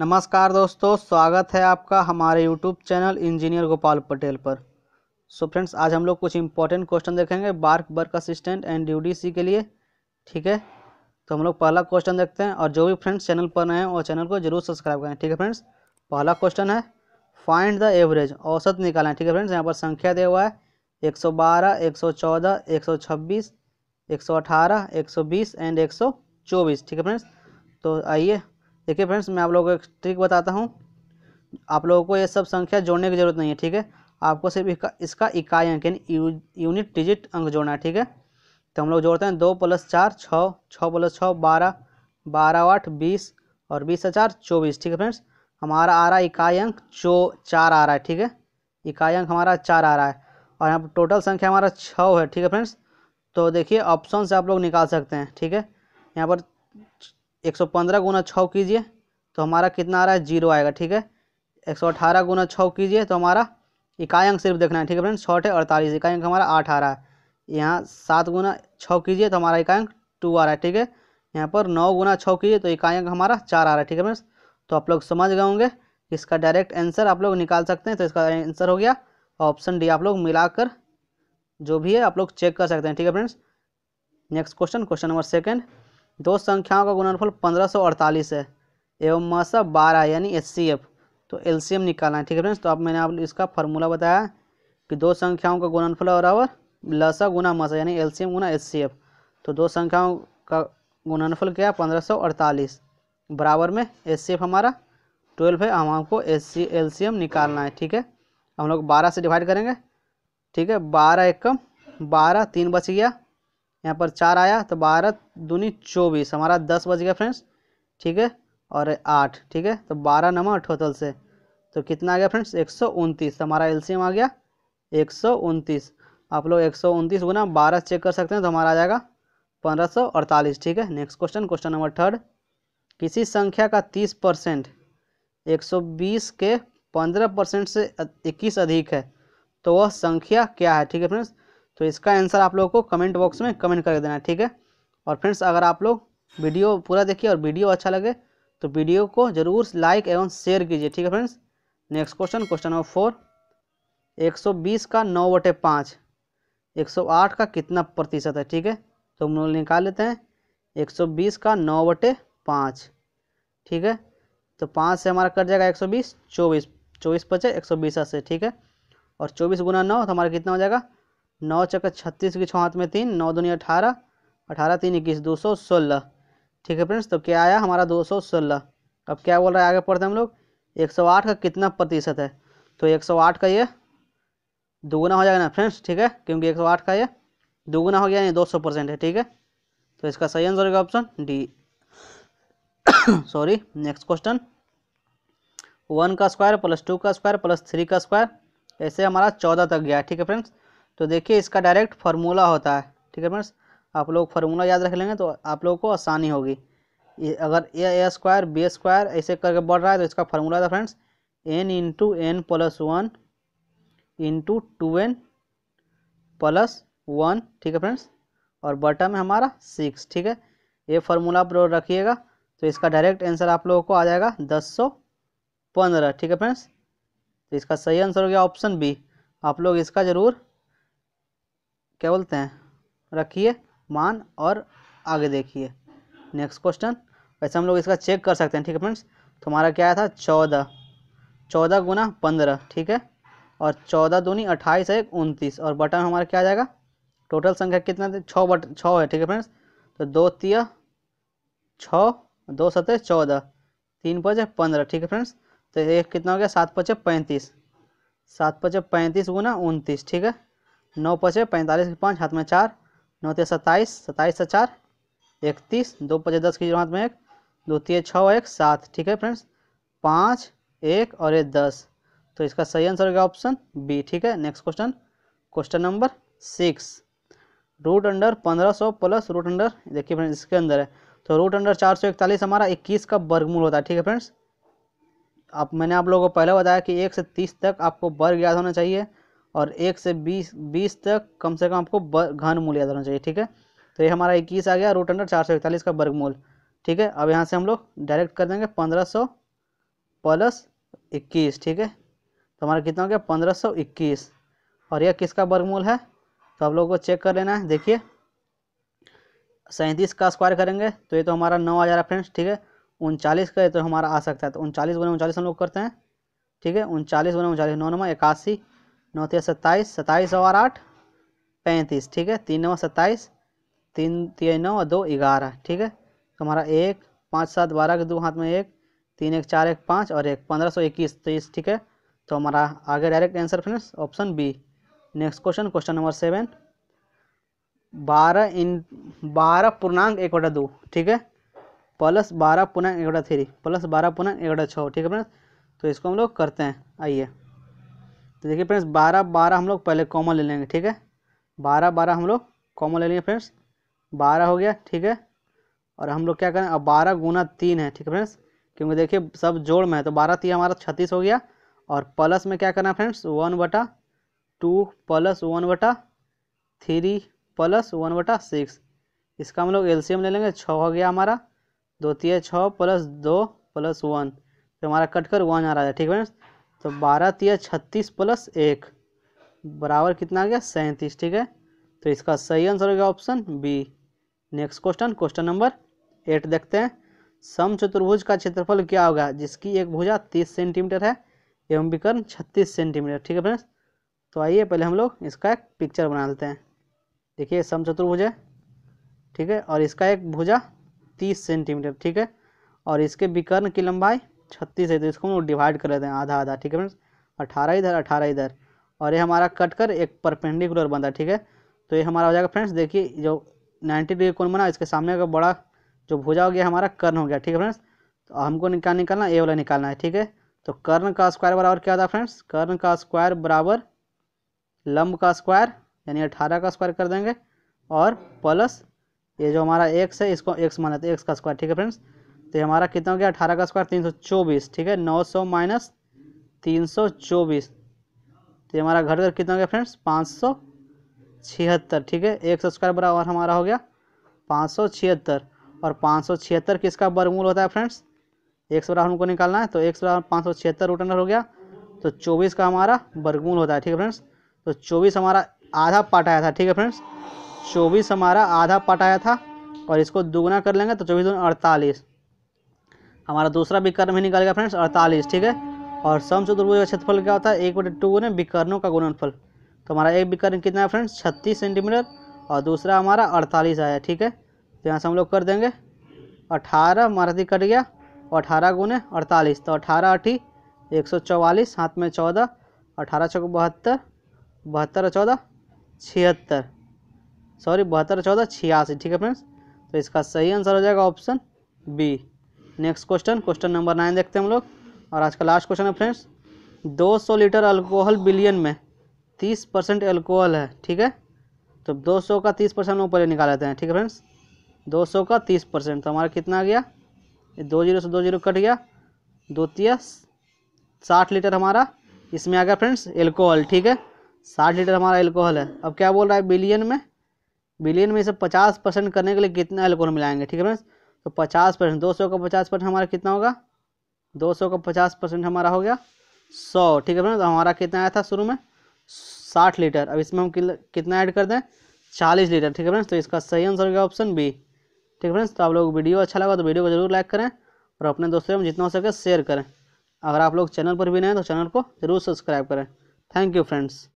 नमस्कार दोस्तों स्वागत है आपका हमारे YouTube channel engineer Gopal Patel पर सो so फ्रेंड्स आज हम लोग कुछ इंपॉर्टेंट क्वेश्चन देखेंगे BARC work assistant and UDC के लिए ठीक है तो हम लोग पहला क्वेश्चन देखते हैं और जो भी फ्रेंड्स चैनल पर नए हैं वो चैनल को जरूर सब्सक्राइब करें ठीक है फ्रेंड्स पहला क्वेश्चन है फाइंड द एवरेज औसत निकालें ठीक है फ्रेंड्स यहाँ पर संख्या दिया हुआ है एक सौ बारह एक सौ चौदह एक सौ छब्बीस एक सौ अठारह एक सौ बीस एंड एक सौ चौबीस ठीक है फ्रेंड्स तो आइए देखिए फ्रेंड्स मैं आप लोगों को एक ट्रिक बताता हूँ आप लोगों को ये सब संख्या जोड़ने की जरूरत नहीं है ठीक है आपको सिर्फ इसका इकाई अंक यानी यूनिट डिजिट अंक जोड़ना है ठीक है तो हम लोग जोड़ते हैं दो प्लस चार छः छः प्लस छः बारह बारह आठ बीस और बीस हजार चौबीस ठीक है फ्रेंड्स हमारा आ रहा है इकाई अंक चो चार आ रहा है ठीक है इकाई अंक हमारा चार आ रहा है और यहाँ टोटल संख्या हमारा छः है ठीक है फ्रेंड्स तो देखिए ऑप्शन से आप लोग निकाल सकते हैं ठीक है यहाँ पर एक सौ पंद्रह गुना छः कीजिए तो हमारा कितना आ रहा है जीरो आएगा ठीक है एक सौ अठारह गुना छः कीजिए तो हमारा इकाई अंक सिर्फ देखना है ठीक है फ्रेंड शॉर्ट है अड़तालीस इकाई अंक हमारा आठ आ रहा है यहाँ सात गुना छः कीजिए तो हमारा इकाई अंक टू आ रहा है ठीक है यहाँ पर नौ गुना छः कीजिए तो इकाई अंक हमारा चार आ रहा है ठीक है फ्रेंड्स तो आप लोग समझ गए होंगे इसका डायरेक्ट आंसर आप लोग निकाल सकते हैं तो इसका आंसर हो गया ऑप्शन डी आप लोग मिलाकर जो भी है आप लोग चेक कर सकते हैं ठीक है friends next question question number second दो संख्याओं का गुणनफल 1548 है एवं मसा बारह यानी एच तो एल निकालना है ठीक है फ्रेंड्स तो अब मैंने आप इसका फार्मूला बताया कि दो संख्याओं का गुणनफल और और लसा गुना मसा यानी एल गुना एच तो दो संख्याओं का गुणनफल क्या है पंद्रह बराबर में एच हमारा ट्वेल्व है हम आपको H C L C M निकालना है ठीक है हम लोग बारह से डिवाइड करेंगे ठीक है बारह एक कम बारह तीन बच गया यहाँ पर चार आया तो बारह दूनी चौबीस हमारा दस बज गया फ्रेंड्स ठीक है और आठ ठीक है तो बारह नंबर टोटल से तो कितना आ गया फ्रेंड्स एक सौ उनतीस तो हमारा एम आ गया एक सौ उनतीस आप लोग एक सौ उनतीस गुना बारह चेक कर सकते हैं तो हमारा आ जाएगा पंद्रह सौ अड़तालीस ठीक है next question question number third किसी संख्या का तीस परसेंट एक सौ बीस के पंद्रह परसेंट से इक्कीस अधिक है तो वह संख्या क्या है ठीक है फ्रेंड्स तो इसका आंसर आप लोगों को कमेंट बॉक्स में कमेंट कर देना है ठीक है और फ्रेंड्स अगर आप लोग वीडियो पूरा देखिए और वीडियो अच्छा लगे तो वीडियो को जरूर लाइक एवं शेयर कीजिए ठीक है friends next question question number four एक सौ बीस का नौ बटे पाँच एक सौ आठ का कितना प्रतिशत है ठीक है तो हम लोग निकाल लेते हैं एक सौ बीस का नौ बटे पाँच ठीक है तो पाँच से हमारा कट जाएगा एक सौ बीस चौबीस चौबीस पचे एक सौ बीस से ठीक है और चौबीस गुना नौ तो हमारा कितना हो जाएगा नौ चक्कर छत्तीस की छः हाथ में तीन नौ दुनिया अठारह अठारह तीन इक्कीस दो सौ सोलह ठीक है फ्रेंड्स तो क्या आया हमारा दो सौ सोलह अब क्या बोल रहा है आगे पढ़ते हैं हम लोग एक सौ आठ का कितना प्रतिशत है तो एक सौ आठ का ये दोगुना हो जाएगा ना फ्रेंड्स ठीक है क्योंकि एक सौ आठ का ये दोगुना हो गया नहीं दो सौ परसेंट है ठीक है तो इसका सही आंसर होगा option D sorry next question one का स्क्वायर प्लस टू का स्क्वायर प्लस थ्री का स्क्वायर ऐसे हमारा चौदह तक गया ठीक है फ्रेंड्स तो देखिए इसका डायरेक्ट फार्मूला होता है ठीक है फ्रेंड्स आप लोग फार्मूला याद रख लेंगे तो आप लोगों को आसानी होगी अगर A A square B square ऐसे करके बढ़ रहा है तो इसका फार्मूला था friends N into N plus one into two N plus one ठीक है फ्रेंड्स और बटम में हमारा सिक्स ठीक है ये फार्मूला आप रखिएगा तो इसका डायरेक्ट आंसर आप लोगों को आ जाएगा दस सौ पंद्रह ठीक है फ्रेंड्स तो इसका सही आंसर हो गया ऑप्शन बी आप लोग इसका ज़रूर क्या बोलते हैं रखिए मान और आगे देखिए नेक्स्ट क्वेश्चन वैसे हम लोग इसका चेक कर सकते हैं ठीक है फ्रेंड्स तो हमारा क्या आया था चौदह चौदह गुना पंद्रह ठीक है और चौदह दूनी अट्ठाईस एक उनतीस और बटन हमारा क्या आ जाएगा टोटल संख्या कितना छः बट छः है ठीक है फ्रेंड्स तो दो तिया छः दो सतह चौदह तीन पचे पंद्रह ठीक है फ्रेंड्स तो एक कितना हो गया सात पचे पैंतीस सात पचे पैंतीस गुना उनतीस ठीक है नौ पचे पैंतालीस के पाँच हाथ में चार नौ ते सत्ताईस सत्ताईस से चार इकतीस दो पचे दस की हाथ में एक दो तीय छः एक सात ठीक है फ्रेंड्स पाँच एक और एक दस तो इसका सही आंसर होगा ऑप्शन बी ठीक है next question question number six root under पंद्रह सौ प्लस रूट अंडर देखिए फ्रेंड्स इसके अंदर है तो रूट अंडर चार सौ इकतालीस हमारा इक्कीस का वर्गमूल होता है ठीक है फ्रेंड्स अब मैंने आप लोगों को पहले बताया कि एक से तीस तक आपको वर्ग याद होना चाहिए और एक से बीस बीस तक कम से कम आपको घन मूल याद होना चाहिए ठीक है तो ये हमारा इक्कीस आ गया रूट अंडर चार सौ इकतालीस का वर्गमूल ठीक है अब यहाँ से हम लोग डायरेक्ट कर देंगे पंद्रह सौ प्लस इक्कीस ठीक है तो हमारा कितना हो गया पंद्रह सौ इक्कीस और यह किसका वर्गमूल है तो आप लोगों को चेक कर लेना है देखिए सैंतीस का स्क्वायर करेंगे तो ये तो हमारा नौ आ जा रहा है फ्रेंड्स ठीक है उनचालीस का ये तो हमारा आ सकता है तो उनचालीस बने उनचालीस हम लोग करते हैं ठीक है उनचालीस बने उनचालीस नौ नंबर इक्यासी नौ तीन सत्ताईस सत्ताईस और आठ पैंतीस ठीक है तीन नौ सत्ताईस तीन तीन नौ और दो ग्यारह ठीक है तो हमारा एक पाँच सात बारह के दो हाथ में एक तीन एक चार एक पाँच और एक पंद्रह सौ इक्कीस तेईस ठीक है तो हमारा आगे direct answer friends option B next question question number seven बारह इन बारह पूर्णांक एक बटा दो ठीक है प्लस बारह पूर्णांक एक बटा थ्री प्लस बारह पूर्णांक एक बटा छः ठीक है फ्रेंड्स तो इसको हम लोग करते हैं आइए तो देखिए फ्रेंड्स बारह बारह हम लोग पहले कॉमन ले लेंगे ठीक है बारह बारह हम लोग कॉमन ले लेंगे फ्रेंड्स बारह हो गया ठीक है और हम लोग क्या करें अब बारह गुना तीन है ठीक है फ्रेंड्स क्योंकि देखिए सब जोड़ में है तो बारह तीन हमारा छत्तीस हो गया और प्लस में क्या करना है फ्रेंड्स वन बटा टू प्लस वन बटा थ्री प्लस वन बटा सिक्स इसका हम लोग एलसीएम ले लेंगे छः हो गया हमारा दो तीय छः प्लस दो प्लस वन तो हमारा कट कर वन आ रहा है ठीक है फ्रेंड्स तो बारह तीय छत्तीस प्लस एक बराबर कितना आ गया सैंतीस ठीक है तो इसका सही आंसर हो गया option B next question question number eight देखते हैं सम चतुर्भुज का क्षेत्रफल क्या होगा जिसकी एक भुजा तीस सेंटीमीटर है एवं विकर्ण छत्तीस सेंटीमीटर ठीक है फ्रेंड्स तो आइए पहले हम लोग इसका एक पिक्चर बना लेते हैं देखिए सम चतुर्भुज है ठीक है और इसका एक भुजा तीस सेंटीमीटर ठीक है और इसके विकर्ण की लंबाई छत्तीस है तो इसको हम डिवाइड कर लेते हैं आधा आधा ठीक है फ्रेंड्स अठारह इधर अठारह इधर और ये हमारा कट कर एक परपेंडिकुलर बनता है ठीक है तो ये हमारा हो जाएगा फ्रेंड्स देखिए जो नाइन्टी डिग्री कौन बना इसके सामने का बड़ा जो भुजा हो गया हमारा कर्ण हो गया ठीक है फ्रेंड्स तो हमको निकाल निकालना ए वाला निकालना है ठीक है तो कर्ण का स्क्वायर बराबर क्या था है फ्रेंड्स कर्ण का स्क्वायर बराबर लंब का स्क्वायर यानी अठारह का स्क्वायर कर देंगे और प्लस ये जो हमारा एक्स है इसको एक्स माना था एक्स का स्क्वायर ठीक है फ्रेंड्स तो हमारा कितना हो गया अठारह का स्क्वायर तीन सौ चौबीस ठीक है नौ सौ माइनस तीन सौ चौबीस तो हमारा घर घर कितना हो गया फ्रेंड्स पाँच सौ छिहत्तर ठीक है एक सौ स्क्वायर बराबर हमारा हो गया पाँच सौ छिहत्तर और पाँच सौ छिहत्तर किसका वर्गमूल होता है फ्रेंड्स एक सौ बराबर हमको निकालना है तो एक सौ बराबर पाँच सौ छिहत्तर रूट अंडर हो गया तो चौबीस का हमारा वर्गमूल होता है ठीक है फ्रेंड्स तो चौबीस हमारा आधा पार्ट आया था ठीक है फ्रेंड्स चौबीस हमारा आधा पार्ट आया था और इसको दुगुना कर लेंगे तो चौबीस दो अड़तालीस हमारा दूसरा विकर्ण भी निकल गया फ्रेंड्स अड़तालीस ठीक है और सम चतुर्भुज का क्षेत्रफल क्या होता है एक बटे टू गुने विकर्णों का गुणनफल तो हमारा एक विकर्ण कितना है फ्रेंड्स छत्तीस सेंटीमीटर और दूसरा हमारा अड़तालीस आया ठीक है तो यहाँ से हम लोग कर देंगे अठारह मारती कट गया और अठारह गुने अड़तालीस तो अठारह अठी एक सौ चौवालीस हाथ में चौदह अठारह चौक बहत्तर बहत्तर चौदह छिहत्तर सॉरी बहत्तर चौदह छियासी ठीक है फ्रेंड्स तो इसका सही आंसर हो जाएगा option B next question question number nine देखते हैं हम लोग और आज का लास्ट क्वेश्चन है फ्रेंड्स 200 लीटर अल्कोहल बिलियन में 30 परसेंट एल्कोहल है ठीक है तो 200 का 30 परसेंट हम पहले निकाल लेते हैं ठीक है फ्रेंड्स 200 का 30 परसेंट तो हमारा कितना आ गया दो जीरो से दो जीरो कट गया दो तीस साठ लीटर हमारा इसमें आ गया फ्रेंड्स एल्कोहल ठीक है साठ लीटर हमारा एल्कोहल है अब क्या बोल रहा है बिलियन में बिलियन में इसे पचास परसेंट करने के लिए कितना एल्कोहल मिलाएंगे ठीक है फ्रेंड्स तो पचास परसेंट दो सौ का पचास परसेंट हमारा कितना होगा दो सौ का पचास परसेंट हमारा हो गया सौ ठीक है तो हमारा कितना आया था शुरू में साठ लीटर अब इसमें हम कितना ऐड कर दें चालीस लीटर ठीक है फ्रेंड्स तो इसका सही आंसर हो गया ऑप्शन बी ठीक है फ्रेंड्स तो आप लोग वीडियो अच्छा लगा तो वीडियो को जरूर लाइक करें और अपने दोस्तों में जितना हो सके शेयर करें अगर आप लोग चैनल पर भी नए तो चैनल को जरूर सब्सक्राइब करें थैंक यू फ्रेंड्स